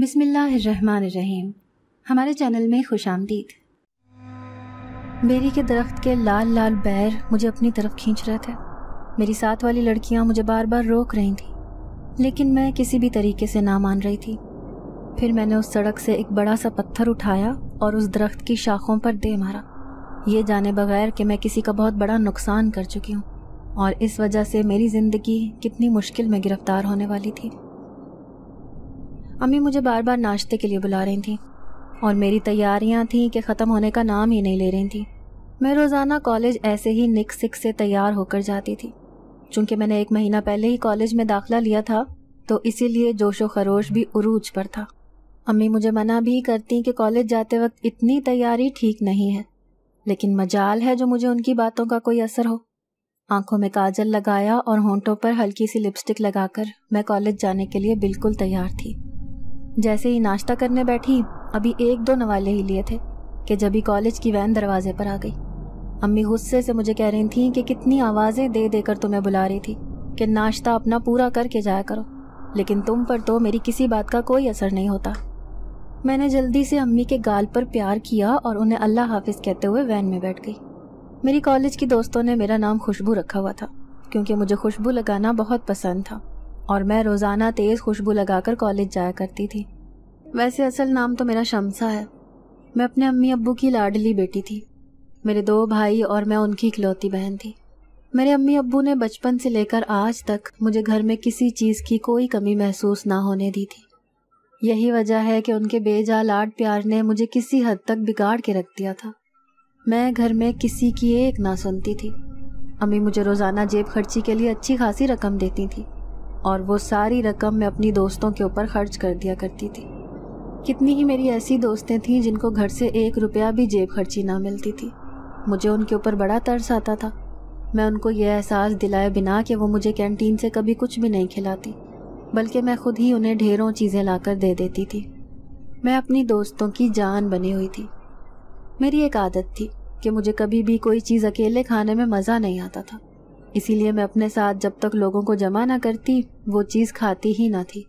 बिसमीम हमारे चैनल में खुश आमदीद बेरी के दरख्त के लाल लाल बैर मुझे अपनी तरफ खींच रहे थे मेरी साथ वाली लड़कियां मुझे बार बार रोक रही थीं लेकिन मैं किसी भी तरीके से ना मान रही थी फिर मैंने उस सड़क से एक बड़ा सा पत्थर उठाया और उस दरख्त की शाखों पर दे मारा ये जाने बगैर कि मैं किसी का बहुत बड़ा नुकसान कर चुकी हूँ और इस वजह से मेरी ज़िंदगी कितनी मुश्किल में गिरफ्तार होने वाली थी अम्मी मुझे बार बार नाश्ते के लिए बुला रही थी और मेरी तैयारियां थीं कि ख़त्म होने का नाम ही नहीं ले रही थी मैं रोज़ाना कॉलेज ऐसे ही निक सिक से तैयार होकर जाती थी चूंकि मैंने एक महीना पहले ही कॉलेज में दाखिला लिया था तो इसीलिए जोशो खरोश भी उरूज पर था अम्मी मुझे मना भी करती कि कॉलेज जाते वक्त इतनी तैयारी ठीक नहीं है लेकिन मजाल है जो मुझे उनकी बातों का कोई असर हो आंखों में काजल लगाया और होंठों पर हल्की सी लिपस्टिक लगाकर मैं कॉलेज जाने के लिए बिल्कुल तैयार थी जैसे ही नाश्ता करने बैठी अभी एक दो नवाले ही लिए थे कि जब ही कॉलेज की वैन दरवाजे पर आ गई अम्मी गुस्से से मुझे कह रही थी कि कितनी आवाज़ें दे देकर तुम्हें बुला रही थी कि नाश्ता अपना पूरा करके जाया करो लेकिन तुम पर तो मेरी किसी बात का कोई असर नहीं होता मैंने जल्दी से अम्मी के गाल पर प्यार किया और उन्हें अल्लाह हाफिज कहते हुए वैन में बैठ गई मेरी कॉलेज की दोस्तों ने मेरा नाम खुशबू रखा हुआ था क्योंकि मुझे खुशबू लगाना बहुत पसंद था और मैं रोज़ाना तेज़ खुशबू लगाकर कॉलेज जाया करती थी वैसे असल नाम तो मेरा शमसा है मैं अपने अम्मी अब्बू की लाडली बेटी थी मेरे दो भाई और मैं उनकी इकलौती बहन थी मेरे अम्मी अब्बू ने बचपन से लेकर आज तक मुझे घर में किसी चीज़ की कोई कमी महसूस ना होने दी थी यही वजह है कि उनके बेजा लाड प्यार ने मुझे किसी हद तक बिगाड़ के रख दिया था मैं घर में किसी की एक ना सुनती थी अम्मी मुझे रोज़ाना जेब खर्ची के लिए अच्छी खासी रकम देती थी और वो सारी रकम मैं अपनी दोस्तों के ऊपर खर्च कर दिया करती थी कितनी ही मेरी ऐसी दोस्तें थीं जिनको घर से एक रुपया भी जेब खर्ची ना मिलती थी मुझे उनके ऊपर बड़ा तरस आता था मैं उनको यह एहसास दिलाए बिना कि वो मुझे कैंटीन से कभी कुछ भी नहीं खिलाती बल्कि मैं खुद ही उन्हें ढेरों चीज़ें लाकर दे देती थी मैं अपनी दोस्तों की जान बनी हुई थी मेरी एक आदत थी कि मुझे कभी भी कोई चीज़ अकेले खाने में मज़ा नहीं आता था इसीलिए मैं अपने साथ जब तक लोगों को जमा ना करती वो चीज़ खाती ही ना थी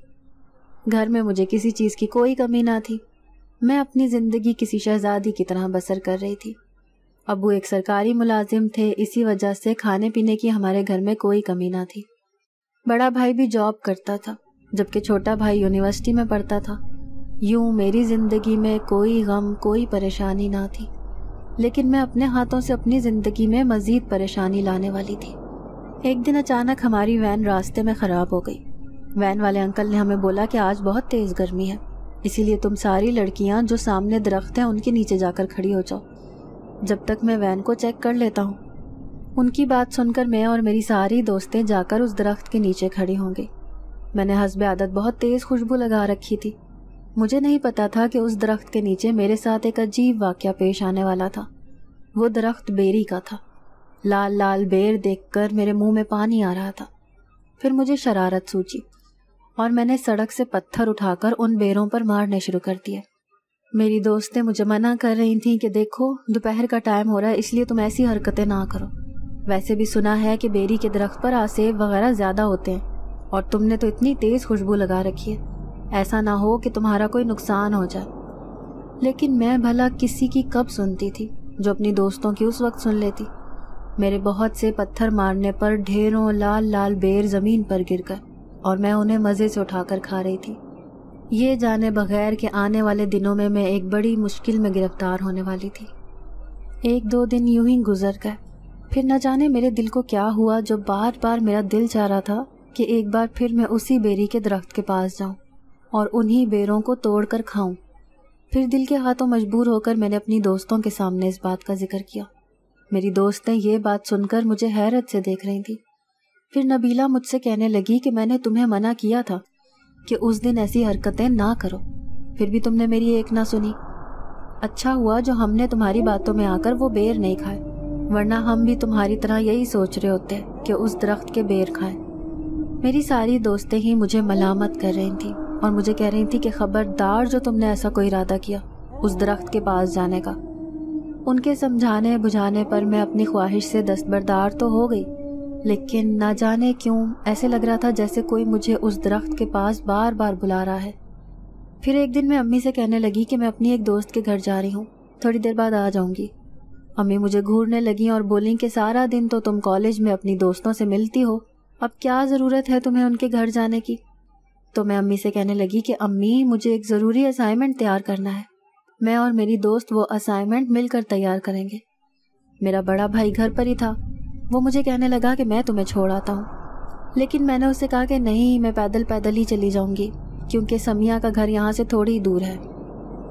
घर में मुझे किसी चीज़ की कोई कमी ना थी मैं अपनी ज़िंदगी किसी शहजादी की तरह बसर कर रही थी अबू एक सरकारी मुलाजिम थे इसी वजह से खाने पीने की हमारे घर में कोई कमी ना थी बड़ा भाई भी जॉब करता था जबकि छोटा भाई यूनिवर्सिटी में पढ़ता था यूं मेरी ज़िंदगी में कोई गम कोई परेशानी ना थी लेकिन मैं अपने हाथों से अपनी ज़िंदगी में मज़ीद परेशानी लाने वाली थी एक दिन अचानक हमारी वैन रास्ते में ख़राब हो गई वैन वाले अंकल ने हमें बोला कि आज बहुत तेज़ गर्मी है इसीलिए तुम सारी लड़कियां जो सामने दरख्त हैं उनके नीचे जाकर खड़ी हो जाओ जब तक मैं वैन को चेक कर लेता हूँ उनकी बात सुनकर मैं और मेरी सारी दोस्तें जाकर उस दरख्त के नीचे खड़ी होंगी मैंने हसब आदत बहुत तेज़ खुशबू लगा रखी थी मुझे नहीं पता था कि उस दरख्त के नीचे मेरे साथ एक अजीब वाक्य पेश आने वाला था वो दरख्त बेरी का था लाल लाल बेर देखकर मेरे मुंह में पानी आ रहा था फिर मुझे शरारत सूझी और मैंने सड़क से पत्थर उठाकर उन बेरों पर मारने शुरू कर दिया मेरी दोस्तें मुझे मना कर रही थीं कि देखो दोपहर का टाइम हो रहा है इसलिए तुम ऐसी हरकतें ना करो वैसे भी सुना है कि बेरी के दरख्त पर आसेब वगैरह ज़्यादा होते हैं और तुमने तो इतनी तेज़ खुशबू लगा रखी है ऐसा ना हो कि तुम्हारा कोई नुकसान हो जाए लेकिन मैं भला किसी की कब सुनती थी जो अपनी दोस्तों की उस वक्त सुन लेती मेरे बहुत से पत्थर मारने पर ढेरों लाल लाल बेर ज़मीन पर गिर गए और मैं उन्हें मज़े से उठाकर खा रही थी ये जाने बगैर कि आने वाले दिनों में मैं एक बड़ी मुश्किल में गिरफ्तार होने वाली थी एक दो दिन यूं ही गुजर गए फिर न जाने मेरे दिल को क्या हुआ जो बार बार मेरा दिल चाह रहा था कि एक बार फिर मैं उसी बेरी के दरख्त के पास जाऊं और उन्हीं बेरों को तोड़कर खाऊं फिर दिल के हाथों मजबूर होकर मैंने अपनी दोस्तों के सामने इस बात का जिक्र किया मेरी दोस्त ने यह बात सुनकर मुझे हैरत से देख रही थी फिर नबीला मुझसे कहने लगी कि मैंने तुम्हें मना किया था कि उस दिन ऐसी हरकतें ना करो फिर भी तुमने मेरी एक ना सुनी अच्छा हुआ जो हमने तुम्हारी बातों में आकर वो बेर नहीं खाए वरना हम भी तुम्हारी तरह यही सोच रहे होते कि उस दरख्त के बेर खाए मेरी सारी दोस्तें ही मुझे मलामत कर रही थी और मुझे कह रही थी कि खबरदार जो तुमने ऐसा कोई इरादा किया उस दरख्त के पास जाने का उनके समझाने बुझाने पर मैं अपनी ख्वाहिश से दस्तबरदार तो हो गई लेकिन ना जाने क्यों ऐसे लग रहा था जैसे कोई मुझे उस दरख्त के पास बार बार बुला रहा है फिर एक दिन मैं अम्मी से कहने लगी कि मैं अपनी एक दोस्त के घर जा रही हूँ थोड़ी देर बाद आ जाऊँगी अम्मी मुझे घूरने लगी और बोली कि सारा दिन तो तुम कॉलेज में अपनी दोस्तों से मिलती हो अब क्या ज़रूरत है तुम्हें उनके घर जाने की तो मैं अम्मी से कहने लगी कि अम्मी मुझे एक ज़रूरी असाइनमेंट तैयार करना है मैं और मेरी दोस्त वो असाइनमेंट मिलकर तैयार करेंगे मेरा बड़ा भाई घर पर ही था वो मुझे कहने लगा कि मैं तुम्हें छोड़ आता हूँ लेकिन मैंने उसे कहा कि नहीं मैं पैदल पैदल ही चली जाऊंगी क्योंकि समिया का घर यहाँ से थोड़ी दूर है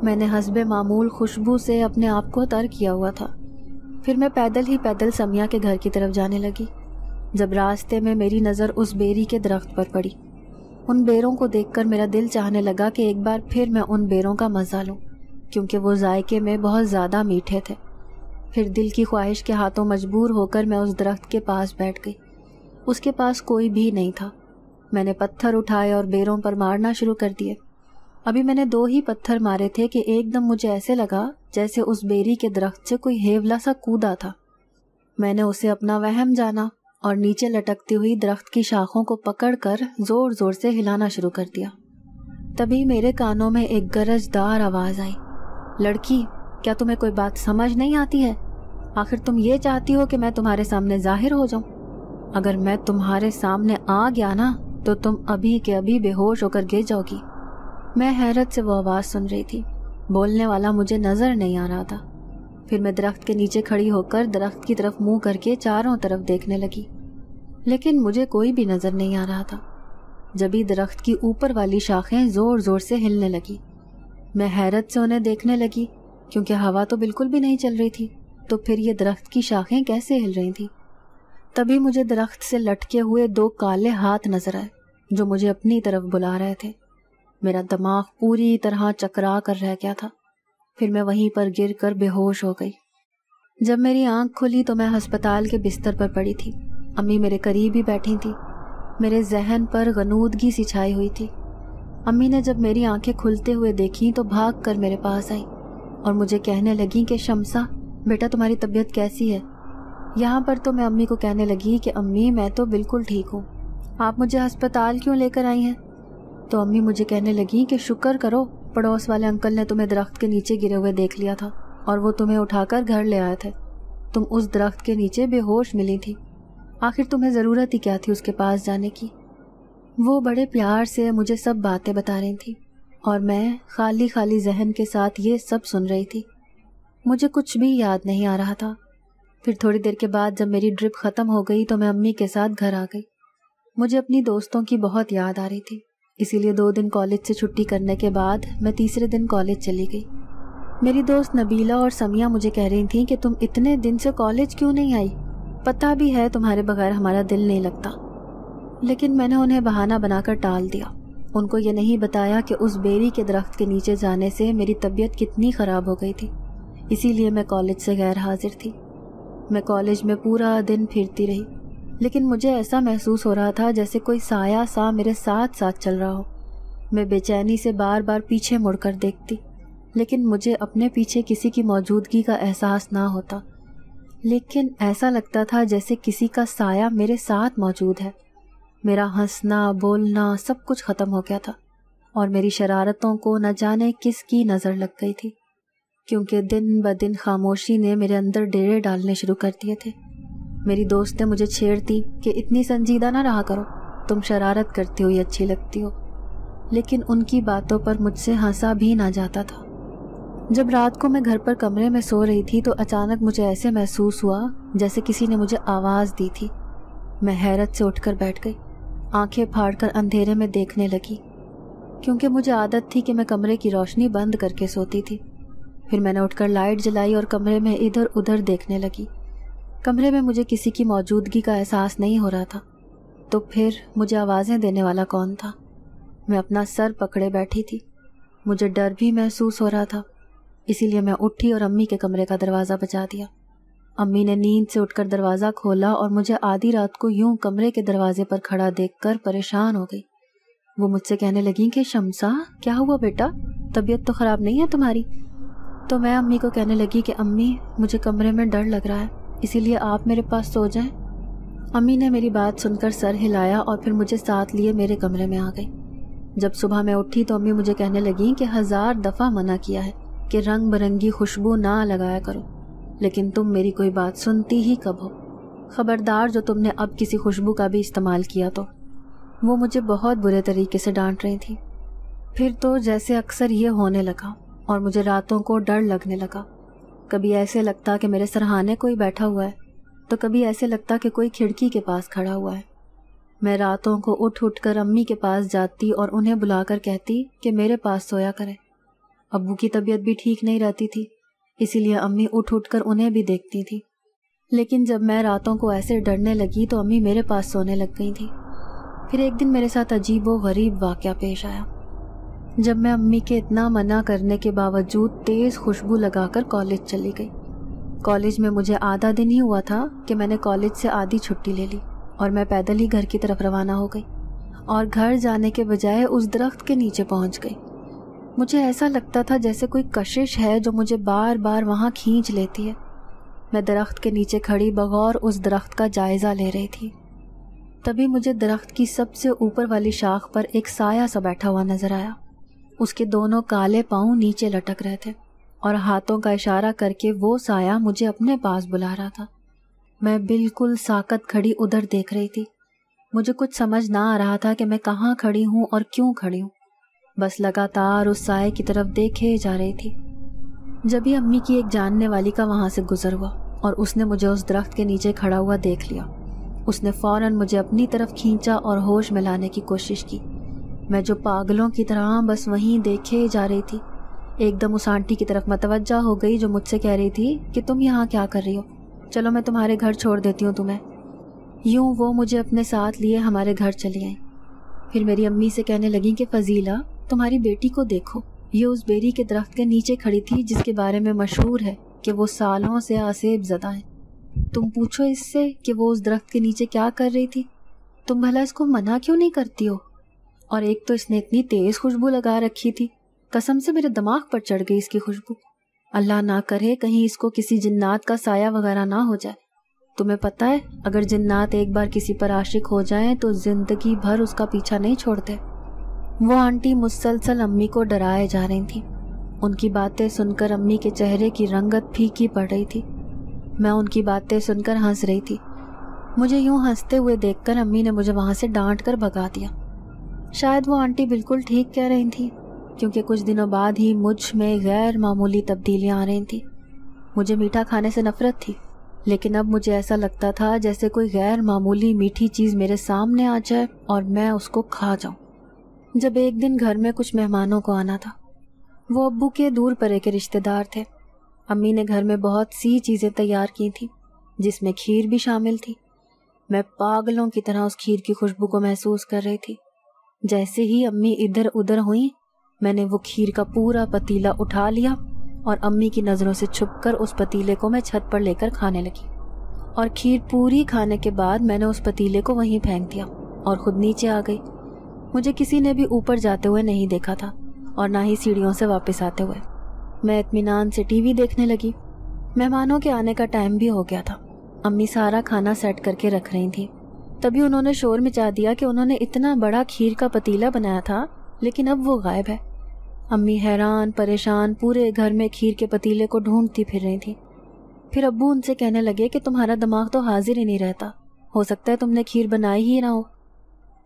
मैंने हसब मामूल खुशबू से अपने आप को तर किया हुआ था फिर मैं पैदल ही पैदल समिया के घर की तरफ जाने लगी जब रास्ते में मेरी नज़र उस बेरी के दरख्त पर पड़ी उन बेरों को देखकर मेरा दिल चाहने लगा कि एक बार फिर मैं उन बेरों का मज़ा लूँ क्योंकि वो जायके में बहुत ज़्यादा मीठे थे फिर दिल की ख्वाहिश के हाथों मजबूर होकर मैं उस दरख्त के पास बैठ गई उसके पास कोई भी नहीं था मैंने पत्थर उठाए और बेरों पर मारना शुरू कर दिए अभी मैंने दो ही पत्थर मारे थे कि एकदम मुझे ऐसे लगा जैसे उस बेरी के दरख्त से कोई हेवला सा कूदा था मैंने उसे अपना वहम जाना और नीचे लटकती हुई दरख्त की शाखों को पकड़कर जोर जोर से हिलाना शुरू कर दिया तभी मेरे कानों में एक गरजदार आवाज़ आई लड़की क्या तुम्हें कोई बात समझ नहीं आती है आखिर तुम ये चाहती हो कि मैं तुम्हारे सामने जाहिर हो जाऊं अगर मैं तुम्हारे सामने आ गया ना तो तुम अभी के अभी बेहोश होकर गिर जाओगी मैं हैरत से वो आवाज़ सुन रही थी बोलने वाला मुझे नज़र नहीं आ रहा था फिर मैं दरख्त के नीचे खड़ी होकर दरख्त की तरफ मुंह करके चारों तरफ देखने लगी लेकिन मुझे कोई भी नज़र नहीं आ रहा था जब ही दरख्त की ऊपर वाली शाखें ज़ोर ज़ोर से हिलने लगी मैं हैरत से उन्हें देखने लगी क्योंकि हवा तो बिल्कुल भी नहीं चल रही थी तो फिर ये दरख्त की शाखें कैसे हिल रही थी तभी मुझे दरख्त से लटके हुए दो काले हाथ नजर आए जो मुझे अपनी तरफ बुला रहे थे मेरा दिमाग पूरी तरह चकरा कर रह गया था फिर मैं वहीं पर गिर कर बेहोश हो गई जब मेरी आंख खुली तो मैं अस्पताल के बिस्तर पर पड़ी थी अम्मी मेरे करीब ही बैठी थी मेरे जहन पर गनूदगी सिछाई हुई थी अम्मी ने जब मेरी आंखें खुलते हुए देखी तो भाग कर मेरे पास आई और मुझे कहने लगी कि शमसा बेटा तुम्हारी तबीयत कैसी है यहाँ पर तो मैं अम्मी को कहने लगी कि अम्मी मैं तो बिल्कुल ठीक हूँ आप मुझे अस्पताल क्यों लेकर आई हैं तो अम्मी मुझे कहने लगी कि शुक्र करो पड़ोस वाले अंकल ने तुम्हें दरख्त के नीचे गिरे हुए देख लिया था और वो तुम्हें उठाकर घर ले आए थे तुम उस दरख्त के नीचे बेहोश मिली थी आखिर तुम्हें ज़रूरत ही क्या थी उसके पास जाने की वो बड़े प्यार से मुझे सब बातें बता रही थी और मैं खाली खाली जहन के साथ ये सब सुन रही थी मुझे कुछ भी याद नहीं आ रहा था फिर थोड़ी देर के बाद जब मेरी ड्रिप ख़त्म हो गई तो मैं अम्मी के साथ घर आ गई मुझे अपनी दोस्तों की बहुत याद आ रही थी इसीलिए दो दिन कॉलेज से छुट्टी करने के बाद मैं तीसरे दिन कॉलेज चली गई मेरी दोस्त नबीला और समिया मुझे कह रही थी कि तुम इतने दिन से कॉलेज क्यों नहीं आई पता भी है तुम्हारे बगैर हमारा दिल नहीं लगता लेकिन मैंने उन्हें बहाना बनाकर टाल दिया उनको ये नहीं बताया कि उस बेरी के दरख्त के नीचे जाने से मेरी तबीयत कितनी ख़राब हो गई थी इसीलिए मैं कॉलेज से गैर हाजिर थी मैं कॉलेज में पूरा दिन फिरती रही लेकिन मुझे ऐसा महसूस हो रहा था जैसे कोई साया सा मेरे साथ साथ चल रहा हो मैं बेचैनी से बार बार पीछे मुड़कर देखती लेकिन मुझे अपने पीछे किसी की मौजूदगी का एहसास ना होता लेकिन ऐसा लगता था जैसे किसी का साया मेरे साथ मौजूद है मेरा हंसना बोलना सब कुछ ख़त्म हो गया था और मेरी शरारतों को न जाने किसकी नज़र लग गई थी क्योंकि दिन ब दिन खामोशी ने मेरे अंदर डेरे डालने शुरू कर दिए थे मेरी दोस्तें मुझे छेड़ती कि इतनी संजीदा ना रहा करो तुम शरारत करती या अच्छी लगती हो लेकिन उनकी बातों पर मुझसे हंसा भी ना जाता था जब रात को मैं घर पर कमरे में सो रही थी तो अचानक मुझे ऐसे महसूस हुआ जैसे किसी ने मुझे आवाज़ दी थी मैं हैरत से उठकर बैठ गई आंखें फाड़कर अंधेरे में देखने लगी क्योंकि मुझे आदत थी कि मैं कमरे की रोशनी बंद करके सोती थी फिर मैंने उठकर लाइट जलाई और कमरे में इधर उधर देखने लगी कमरे में मुझे किसी की मौजूदगी का एहसास नहीं हो रहा था तो फिर मुझे आवाज़ें देने वाला कौन था मैं अपना सर पकड़े बैठी थी मुझे डर भी महसूस हो रहा था इसीलिए मैं उठी और अम्मी के कमरे का दरवाज़ा बचा दिया अम्मी ने नींद से उठकर दरवाज़ा खोला और मुझे आधी रात को यूं कमरे के दरवाजे पर खड़ा देखकर परेशान हो गई वो मुझसे कहने लगी कि शमसा क्या हुआ बेटा तबीयत तो ख़राब नहीं है तुम्हारी तो मैं अम्मी को कहने लगी कि अम्मी मुझे कमरे में डर लग रहा है इसीलिए आप मेरे पास सो जाएं अम्मी ने मेरी बात सुनकर सर हिलाया और फिर मुझे साथ लिए मेरे कमरे में आ गई जब सुबह मैं उठी तो अम्मी मुझे कहने लगी कि हज़ार दफ़ा मना किया है कि रंग बिरंगी खुशबू ना लगाया करो लेकिन तुम मेरी कोई बात सुनती ही कब हो खबरदार जो तुमने अब किसी खुशबू का भी इस्तेमाल किया तो वो मुझे बहुत बुरे तरीके से डांट रही थी फिर तो जैसे अक्सर ये होने लगा और मुझे रातों को डर लगने लगा कभी ऐसे लगता कि मेरे सरहाने कोई बैठा हुआ है तो कभी ऐसे लगता कि कोई खिड़की के पास खड़ा हुआ है मैं रातों को उठ उठ कर अम्मी के पास जाती और उन्हें बुलाकर कहती कि मेरे पास सोया करें अबू की तबीयत भी ठीक नहीं रहती थी इसीलिए अम्मी उठ उठ कर उन्हें भी देखती थी लेकिन जब मैं रातों को ऐसे डरने लगी तो अम्मी मेरे पास सोने लग गई थी फिर एक दिन मेरे साथ अजीब व गरीब वाक़ पेश आया जब मैं अम्मी के इतना मना करने के बावजूद तेज़ खुशबू लगाकर कॉलेज चली गई कॉलेज में मुझे आधा दिन ही हुआ था कि मैंने कॉलेज से आधी छुट्टी ले ली और मैं पैदल ही घर की तरफ रवाना हो गई और घर जाने के बजाय उस दरख्त के नीचे पहुंच गई मुझे ऐसा लगता था जैसे कोई कशिश है जो मुझे बार बार वहाँ खींच लेती है मैं दरख्त के नीचे खड़ी बगौर उस दरख्त का जायज़ा ले रही थी तभी मुझे दरख्त की सबसे ऊपर वाली शाख पर एक साया सा बैठा हुआ नज़र आया उसके दोनों काले पाँव नीचे लटक रहे थे और हाथों का इशारा करके वो साया मुझे अपने पास बुला रहा था मैं बिल्कुल साकत खड़ी उधर देख रही थी मुझे कुछ समझ ना आ रहा था कि मैं कहाँ खड़ी हूँ और क्यों खड़ी हूँ बस लगातार उस साय की तरफ देखे जा रही थी जब ही अम्मी की एक जानने वाली का वहां से गुजर हुआ और उसने मुझे उस दरख्त के नीचे खड़ा हुआ देख लिया उसने फौरन मुझे अपनी तरफ खींचा और होश में लाने की कोशिश की मैं जो पागलों की तरह बस वहीं देखे जा रही थी एकदम उस आंटी की तरफ मतवजा हो गई जो मुझसे कह रही थी कि तुम यहाँ क्या कर रही हो चलो मैं तुम्हारे घर छोड़ देती हूँ तुम्हें यूं वो मुझे अपने साथ लिए हमारे घर चली आई फिर मेरी अम्मी से कहने लगी कि फजीला तुम्हारी बेटी को देखो ये उस बेरी के दरख्त के नीचे खड़ी थी जिसके बारे में मशहूर है कि वो सालों से आसेब जदा है तुम पूछो इससे कि वो उस दरख्त के नीचे क्या कर रही थी तुम भला इसको मना क्यों नहीं करती हो और एक तो इसने इतनी तेज़ खुशबू लगा रखी थी कसम से मेरे दिमाग पर चढ़ गई इसकी खुशबू अल्लाह ना करे कहीं इसको किसी जिन्नात का साया वगैरह ना हो जाए तुम्हें पता है अगर जिन्नात एक बार किसी पर आशिक हो जाएं तो ज़िंदगी भर उसका पीछा नहीं छोड़ते वो आंटी मुसलसल अम्मी को डराए जा रही थी उनकी बातें सुनकर अम्मी के चेहरे की रंगत फीकी पड़ रही थी मैं उनकी बातें सुनकर हंस रही थी मुझे यूं हंसते हुए देखकर अम्मी ने मुझे वहाँ से डांट कर भगा दिया शायद वो आंटी बिल्कुल ठीक कह रही थी क्योंकि कुछ दिनों बाद ही मुझ में गैर मामूली तब्दीलियाँ आ रही थी मुझे मीठा खाने से नफरत थी लेकिन अब मुझे ऐसा लगता था जैसे कोई गैर मामूली मीठी चीज़ मेरे सामने आ जाए और मैं उसको खा जाऊं। जब एक दिन घर में कुछ मेहमानों को आना था वो अब्बू के दूर परे के रिश्तेदार थे अम्मी ने घर में बहुत सी चीज़ें तैयार की थी जिसमें खीर भी शामिल थी मैं पागलों की तरह उस खीर की खुशबू को महसूस कर रही थी जैसे ही अम्मी इधर उधर हुई मैंने वो खीर का पूरा पतीला उठा लिया और अम्मी की नज़रों से छुपकर उस पतीले को मैं छत पर लेकर खाने लगी और खीर पूरी खाने के बाद मैंने उस पतीले को वहीं फेंक दिया और खुद नीचे आ गई मुझे किसी ने भी ऊपर जाते हुए नहीं देखा था और ना ही सीढ़ियों से वापस आते हुए मैं इतमान से टीवी देखने लगी मेहमानों के आने का टाइम भी हो गया था अम्मी सारा खाना सेट करके रख रही थी तभी उन्होंने शोर मचा दिया कि उन्होंने इतना बड़ा खीर का पतीला बनाया था लेकिन अब वो गायब है अम्मी हैरान परेशान पूरे घर में खीर के पतीले को ढूंढती फिर रही थी फिर अब्बू उनसे कहने लगे कि तुम्हारा दिमाग तो हाजिर ही नहीं रहता हो सकता है तुमने खीर बनाई ही ना हो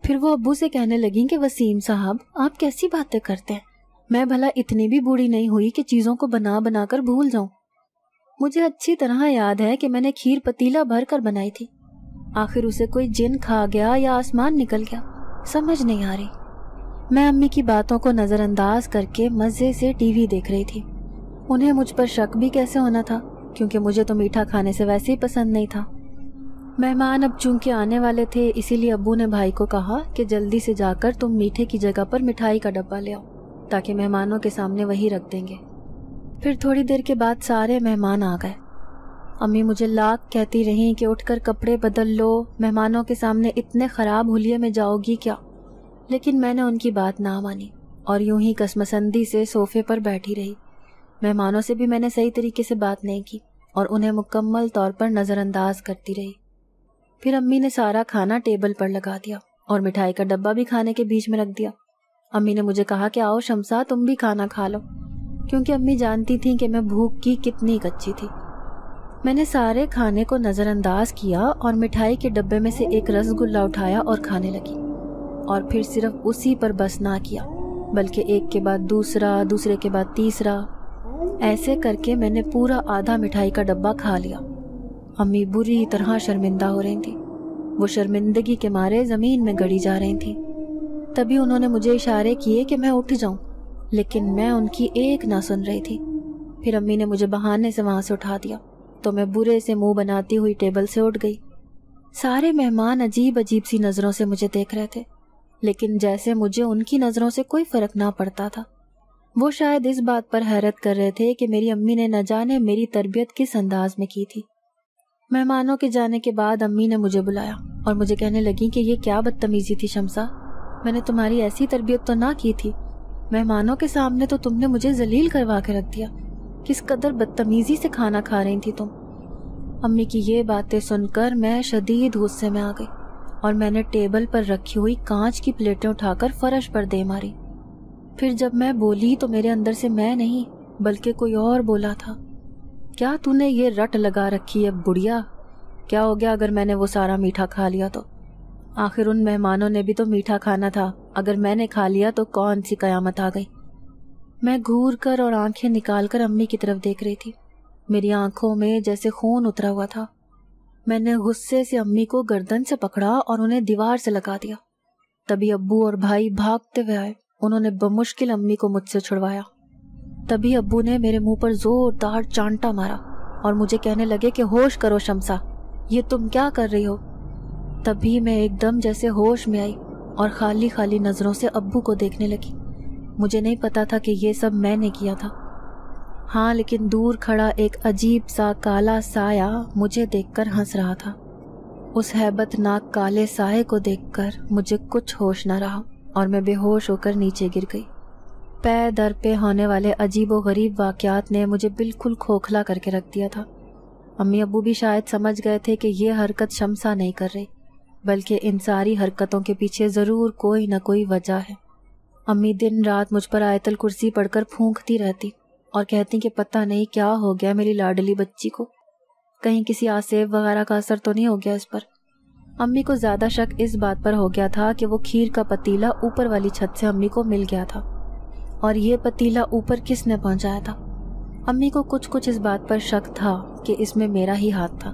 फिर वो अबू से कहने लगी कि वसीम साहब आप कैसी बातें करते हैं मैं भला इतनी भी बूढ़ी नहीं हुई कि चीज़ों को बना बना कर भूल जाऊं मुझे अच्छी तरह याद है कि मैंने खीर पतीला भर कर बनाई थी आखिर उसे कोई जिन खा गया या आसमान निकल गया समझ नहीं आ रही मैं अम्मी की बातों को नज़रअंदाज करके मज़े से टीवी देख रही थी उन्हें मुझ पर शक भी कैसे होना था क्योंकि मुझे तो मीठा खाने से वैसे ही पसंद नहीं था मेहमान अब चूंकि आने वाले थे इसीलिए अबू ने भाई को कहा कि जल्दी से जाकर तुम मीठे की जगह पर मिठाई का डब्बा ले आओ ताकि मेहमानों के सामने वही रख देंगे फिर थोड़ी देर के बाद सारे मेहमान आ गए अम्मी मुझे लाख कहती रहीं कि उठकर कपड़े बदल लो मेहमानों के सामने इतने ख़राब हुलिये में जाओगी क्या लेकिन मैंने उनकी बात ना मानी और यूं ही कसमसंदी से सोफे पर बैठी रही मेहमानों से भी मैंने सही तरीके से बात नहीं की और उन्हें मुकम्मल तौर पर नज़रअंदाज करती रही फिर अम्मी ने सारा खाना टेबल पर लगा दिया और मिठाई का डब्बा भी खाने के बीच में रख दिया अम्मी ने मुझे कहा कि आओ शमसा तुम भी खाना खा लो क्योंकि अम्मी जानती थी कि मैं भूख की कितनी कच्ची थी मैंने सारे खाने को नज़रअंदाज किया और मिठाई के डब्बे में से एक रसगुल्ला उठाया और खाने लगी और फिर सिर्फ उसी पर बस ना किया बल्कि एक के बाद दूसरा दूसरे के बाद तीसरा ऐसे करके मैंने पूरा आधा मिठाई का डब्बा खा लिया अम्मी बुरी तरह शर्मिंदा हो रही थी वो शर्मिंदगी के मारे ज़मीन में गड़ी जा रही थी तभी उन्होंने मुझे इशारे किए कि मैं उठ जाऊं लेकिन मैं उनकी एक ना सुन रही थी फिर अम्मी ने मुझे बहाने से वहां से उठा दिया तो मैं बुरे से मुंह बनाती हुई टेबल से उठ गई सारे मेहमान अजीब अजीब सी नज़रों से मुझे देख रहे थे लेकिन जैसे मुझे उनकी नज़रों से कोई फ़र्क ना पड़ता था वो शायद इस बात पर हैरत कर रहे थे कि मेरी अम्मी ने न जाने मेरी तरबियत किस अंदाज में की थी मेहमानों के जाने के बाद अम्मी ने मुझे बुलाया और मुझे कहने लगी कि ये क्या बदतमीजी थी शमसा मैंने तुम्हारी ऐसी तरबियत तो ना की थी मेहमानों के सामने तो तुमने मुझे जलील करवा के रख दिया किस कदर बदतमीजी से खाना खा रही थी तुम अम्मी की ये बातें सुनकर मैं शदीद गुस्से में आ गई और मैंने टेबल पर रखी हुई कांच की प्लेटें उठाकर फर्श पर दे मारी फिर जब मैं बोली तो मेरे अंदर से मैं नहीं बल्कि कोई और बोला था क्या तूने ये रट लगा रखी है बुढ़िया क्या हो गया अगर मैंने वो सारा मीठा खा लिया तो आखिर उन मेहमानों ने भी तो मीठा खाना था अगर मैंने खा लिया तो कौन सी कयामत आ गई मैं घूर कर और आंखें निकाल कर अम्मी की तरफ देख रही थी मेरी आंखों में जैसे खून उतरा हुआ था मैंने गुस्से से अम्मी को गर्दन से पकड़ा और उन्हें दीवार से लगा दिया तभी अब्बू और भाई भागते हुए आए उन्होंने बमुश्किल अम्मी को मुझसे छुड़वाया तभी अब्बू ने मेरे मुंह पर जोरदार चांटा मारा और मुझे कहने लगे कि होश करो शमसा ये तुम क्या कर रही हो तभी मैं एकदम जैसे होश में आई और खाली खाली नज़रों से अब्बू को देखने लगी मुझे नहीं पता था कि ये सब मैंने किया था हाँ लेकिन दूर खड़ा एक अजीब सा काला साया मुझे देखकर हंस रहा था उस हैबतनाक काले साए को देखकर मुझे कुछ होश न रहा और मैं बेहोश होकर नीचे गिर गई पे दर पे होने वाले अजीब व गरीब वाक़ात ने मुझे बिल्कुल खोखला करके रख दिया था अम्मी अबू भी शायद समझ गए थे कि यह हरकत शमसा नहीं कर रही बल्कि इन सारी हरकतों के पीछे ज़रूर कोई ना कोई वजह है अम्मी दिन रात मुझ पर आयतल कुर्सी पढ़कर फूंकती रहती और कहती कि पता नहीं क्या हो गया मेरी लाडली बच्ची को कहीं किसी आसेब वगैरह का असर तो नहीं हो गया इस पर अम्मी को ज़्यादा शक इस बात पर हो गया था कि वो खीर का पतीला ऊपर वाली छत से अम्मी को मिल गया था और यह पतीला ऊपर किसने पहुंचाया था अम्मी को कुछ कुछ इस बात पर शक था कि इसमें मेरा ही हाथ था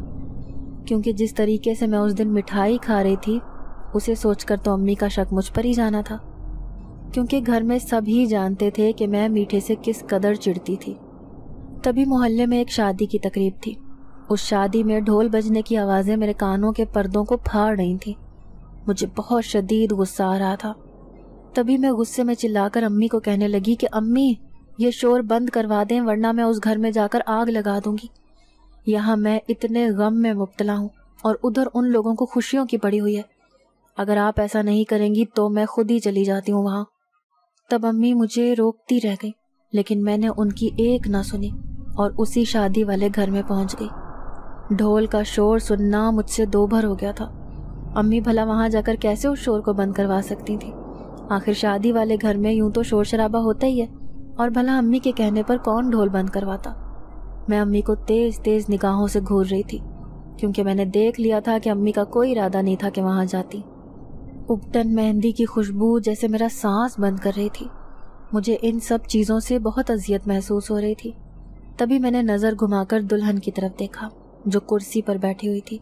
क्योंकि जिस तरीके से मैं उस दिन मिठाई खा रही थी उसे सोचकर तो अम्मी का शक मुझ पर ही जाना था क्योंकि घर में सभी जानते थे कि मैं मीठे से किस कदर चिढ़ती थी तभी मोहल्ले में एक शादी की तकरीब थी उस शादी में ढोल बजने की आवाज़ें मेरे कानों के पर्दों को फाड़ रही थी मुझे बहुत शदीद गुस्सा आ रहा था तभी मैं गुस्से में चिल्लाकर अम्मी को कहने लगी कि अम्मी ये शोर बंद करवा दें वरना मैं उस घर में जाकर आग लगा दूंगी यहाँ मैं इतने गम में मुबतला हूँ और उधर उन लोगों को खुशियों की पड़ी हुई है अगर आप ऐसा नहीं करेंगी तो मैं खुद ही चली जाती हूँ वहाँ तब अम्मी मुझे रोकती रह गई लेकिन मैंने उनकी एक ना सुनी और उसी शादी वाले घर में पहुंच गई ढोल का शोर सुनना मुझसे दो भर हो गया था अम्मी भला वहां जाकर कैसे उस शोर को बंद करवा सकती थी आखिर शादी वाले घर में यूं तो शोर शराबा होता ही है और भला अम्मी के कहने पर कौन ढोल बंद करवाता मैं अम्मी को तेज तेज निगाहों से घूर रही थी क्योंकि मैंने देख लिया था कि अम्मी का कोई इरादा नहीं था कि वहाँ जाती उपटन मेहंदी की खुशबू जैसे मेरा सांस बंद कर रही थी मुझे इन सब चीज़ों से बहुत अजियत महसूस हो रही थी तभी मैंने नज़र घुमाकर दुल्हन की तरफ देखा जो कुर्सी पर बैठी हुई थी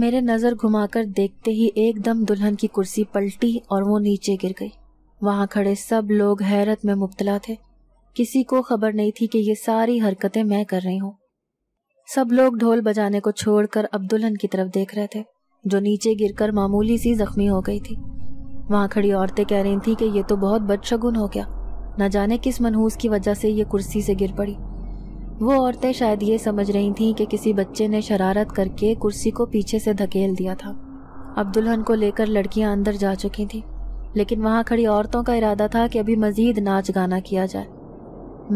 मेरे नज़र घुमाकर देखते ही एकदम दुल्हन की कुर्सी पलटी और वो नीचे गिर गई वहाँ खड़े सब लोग हैरत में मुबतला थे किसी को खबर नहीं थी कि ये सारी हरकतें मैं कर रही हूँ सब लोग ढोल बजाने को छोड़कर अब दुल्हन की तरफ देख रहे थे जो नीचे गिरकर मामूली सी जख्मी हो गई थी वहाँ खड़ी औरतें कह रही थी कि ये तो बहुत बदशगुन हो गया न जाने किस मनहूस की वजह से ये कुर्सी से गिर पड़ी वो औरतें शायद ये समझ रही थीं कि किसी बच्चे ने शरारत करके कुर्सी को पीछे से धकेल दिया था अब दुल्हन को लेकर लड़कियां अंदर जा चुकी थीं लेकिन वहां खड़ी औरतों का इरादा था कि अभी मज़ीद नाच गाना किया जाए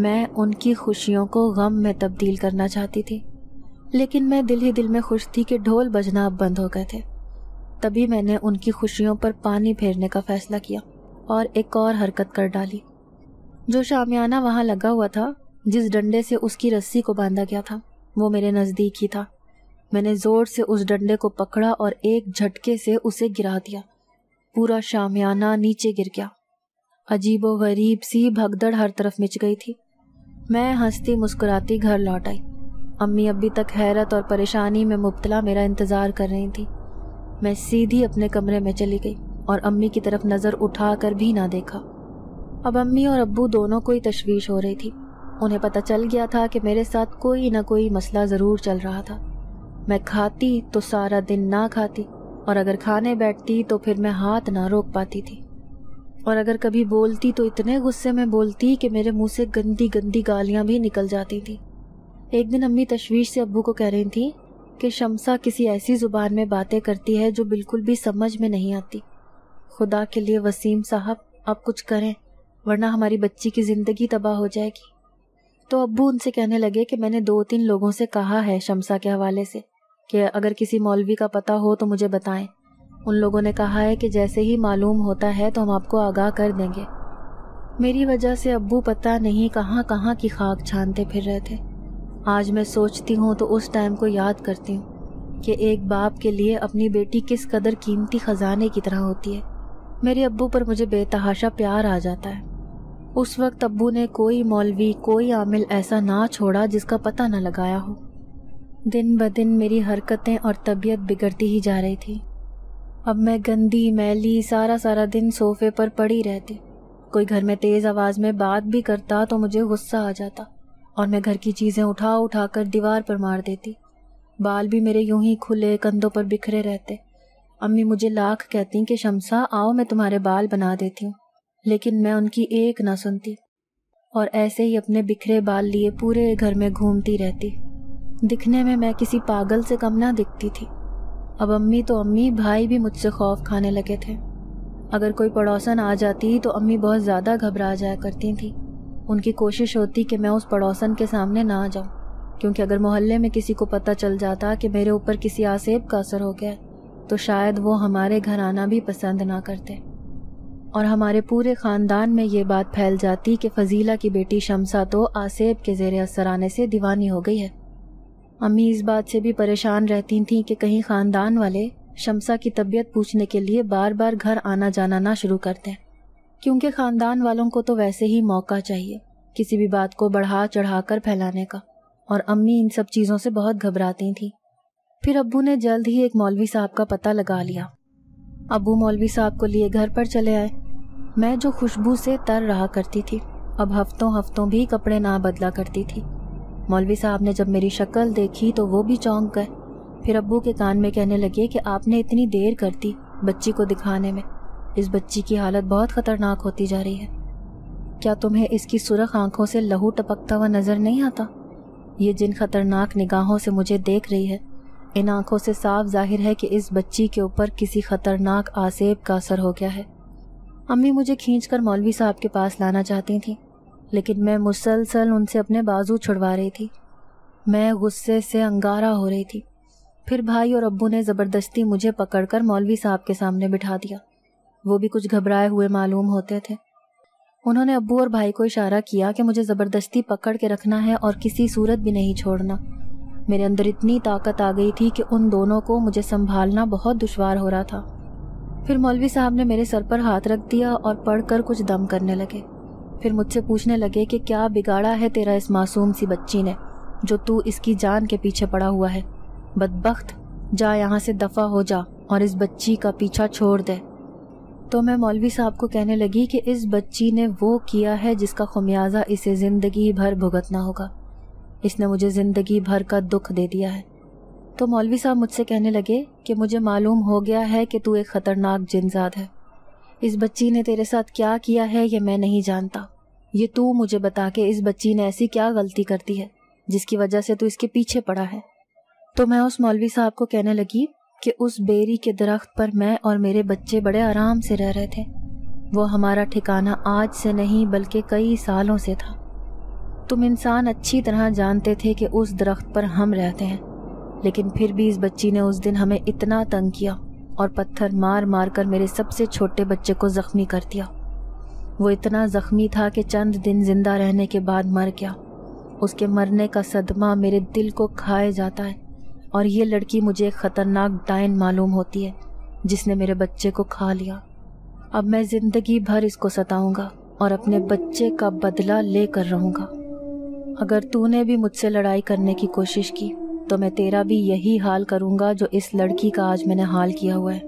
मैं उनकी खुशियों को गम में तब्दील करना चाहती थी लेकिन मैं दिल ही दिल में खुश थी कि ढोल बजना अब बंद हो गए थे तभी मैंने उनकी खुशियों पर पानी फेरने का फैसला किया और एक और हरकत कर डाली जो शामियाना वहाँ लगा हुआ था जिस डंडे से उसकी रस्सी को बांधा गया था वो मेरे नज़दीक ही था मैंने ज़ोर से उस डंडे को पकड़ा और एक झटके से उसे गिरा दिया पूरा शामियाना नीचे गिर गया अजीबो गरीब सी भगदड़ हर तरफ मिच गई थी मैं हंसती मुस्कुराती घर लौट आई अम्मी अभी तक हैरत और परेशानी में मुबतला मेरा इंतज़ार कर रही थी मैं सीधी अपने कमरे में चली गई और अम्मी की तरफ नज़र उठा कर भी ना देखा अब अम्मी और अब्बू दोनों को ही तशवीश हो रही थी उन्हें पता चल गया था कि मेरे साथ कोई ना कोई मसला ज़रूर चल रहा था मैं खाती तो सारा दिन ना खाती और अगर खाने बैठती तो फिर मैं हाथ ना रोक पाती थी और अगर कभी बोलती तो इतने गुस्से में बोलती कि मेरे मुंह से गंदी गंदी गालियां भी निकल जाती थी एक दिन अम्मी तशवीश से अबू को कह रही थी कि शमसा किसी ऐसी ज़ुबान में बातें करती है जो बिल्कुल भी समझ में नहीं आती खुदा के लिए वसीम साहब आप कुछ करें वरना हमारी बच्ची की ज़िंदगी तबाह हो जाएगी तो अब्बू उनसे कहने लगे कि मैंने दो तीन लोगों से कहा है शमसा के हवाले से कि अगर किसी मौलवी का पता हो तो मुझे बताएं उन लोगों ने कहा है कि जैसे ही मालूम होता है तो हम आपको आगाह कर देंगे मेरी वजह से अबू पता नहीं कहाँ कहाँ की खाक छानते फिर रहे थे आज मैं सोचती हूँ तो उस टाइम को याद करती हूँ कि एक बाप के लिए अपनी बेटी किस कदर कीमती ख़जाने की तरह होती है मेरे अब्बू पर मुझे बेतहाशा प्यार आ जाता है उस वक्त अब्बू ने कोई मौलवी कोई आमिल ऐसा ना छोड़ा जिसका पता न लगाया हो दिन ब दिन मेरी हरकतें और तबीयत बिगड़ती ही जा रही थी अब मैं गंदी मैली सारा सारा दिन सोफे पर पड़ी रहती कोई घर में तेज़ आवाज़ में बात भी करता तो मुझे गुस्सा आ जाता और मैं घर की चीज़ें उठा उठा कर दीवार पर मार देती बाल भी मेरे यूं ही खुले कंधों पर बिखरे रहते अम्मी मुझे लाख कहती कि शमसा आओ मैं तुम्हारे बाल बना देती हूँ लेकिन मैं उनकी एक ना सुनती और ऐसे ही अपने बिखरे बाल लिए पूरे घर में घूमती रहती दिखने में मैं किसी पागल से कम ना दिखती थी अब अम्मी तो अम्मी भाई भी मुझसे खौफ खाने लगे थे अगर कोई पड़ोसन आ जाती तो अम्मी बहुत ज़्यादा घबरा जाया करती थी उनकी कोशिश होती कि मैं उस पड़ोसन के सामने ना आ जाऊं क्योंकि अगर मोहल्ले में किसी को पता चल जाता कि मेरे ऊपर किसी आसेब का असर हो गया तो शायद वो हमारे घर आना भी पसंद ना करते और हमारे पूरे ख़ानदान में ये बात फैल जाती कि फ़जीला की बेटी शमसा तो आसेब के जेर असर आने से दीवानी हो गई है अम्मी इस बात से भी परेशान रहती थीं कि कहीं ख़ानदान वाले शमसा की तबीयत पूछने के लिए बार बार घर आना जाना ना शुरू करते हैं क्योंकि ख़ानदान वालों को तो वैसे ही मौका चाहिए किसी भी बात को बढ़ा चढ़ा कर फैलाने का और अम्मी इन सब चीज़ों से बहुत घबराती थी फिर अबू ने जल्द ही एक मौलवी साहब का पता लगा लिया अबू मौलवी साहब को लिए घर पर चले आए मैं जो खुशबू से तर रहा करती थी अब हफ्तों हफ्तों भी कपड़े ना बदला करती थी मौलवी साहब ने जब मेरी शक्ल देखी तो वो भी चौंक गए फिर अब्बू के कान में कहने लगे कि आपने इतनी देर कर दी बच्ची को दिखाने में इस बच्ची की हालत बहुत ख़तरनाक होती जा रही है क्या तुम्हें इसकी सुरख आंखों से लहू टपकता हुआ नज़र नहीं आता ये जिन खतरनाक निगाहों से मुझे देख रही है इन आंखों से साफ जाहिर है कि इस बच्ची के ऊपर किसी खतरनाक आसेब का असर हो गया है अम्मी मुझे खींच कर मौलवी साहब के पास लाना चाहती थी लेकिन मैं मुसलसल उनसे अपने बाजू छुड़वा रही थी मैं गुस्से से अंगारा हो रही थी फिर भाई और अब्बू ने ज़बरदस्ती मुझे पकड़कर मौलवी साहब के सामने बिठा दिया वो भी कुछ घबराए हुए मालूम होते थे उन्होंने अब्बू और भाई को इशारा किया कि मुझे ज़बरदस्ती पकड़ के रखना है और किसी सूरत भी नहीं छोड़ना मेरे अंदर इतनी ताकत आ गई थी कि उन दोनों को मुझे संभालना बहुत दुशवार हो रहा था फिर मौलवी साहब ने मेरे सर पर हाथ रख दिया और पढ़कर कुछ दम करने लगे फिर मुझसे पूछने लगे कि क्या बिगाड़ा है तेरा इस मासूम सी बच्ची ने जो तू इसकी जान के पीछे पड़ा हुआ है बदबख्त जा यहाँ से दफ़ा हो जा और इस बच्ची का पीछा छोड़ दे तो मैं मौलवी साहब को कहने लगी कि इस बच्ची ने वो किया है जिसका खमियाजा इसे ज़िंदगी भर भुगतना होगा इसने मुझे ज़िंदगी भर का दुख दे दिया है तो मौलवी साहब मुझसे कहने लगे कि मुझे मालूम हो गया है कि तू एक ख़तरनाक जिनजाद है इस बच्ची ने तेरे साथ क्या किया है ये मैं नहीं जानता ये तू मुझे बता के इस बच्ची ने ऐसी क्या गलती करती है जिसकी वजह से तू इसके पीछे पड़ा है तो मैं उस मौलवी साहब को कहने लगी कि उस बेरी के दरख्त पर मैं और मेरे बच्चे बड़े आराम से रह रहे थे वो हमारा ठिकाना आज से नहीं बल्कि कई सालों से था तुम इंसान अच्छी तरह जानते थे कि उस दरख्त पर हम रहते हैं लेकिन फिर भी इस बच्ची ने उस दिन हमें इतना तंग किया और पत्थर मार मार कर मेरे सबसे छोटे बच्चे को ज़ख्मी कर दिया वो इतना ज़ख्मी था कि चंद दिन जिंदा रहने के बाद मर गया उसके मरने का सदमा मेरे दिल को खाए जाता है और ये लड़की मुझे एक ख़तरनाक डायन मालूम होती है जिसने मेरे बच्चे को खा लिया अब मैं ज़िंदगी भर इसको सताऊंगा और अपने बच्चे का बदला ले कर रहूँगा अगर तूने भी मुझसे लड़ाई करने की कोशिश की तो मैं तेरा भी यही हाल करूँगा जो इस लड़की का आज मैंने हाल किया हुआ है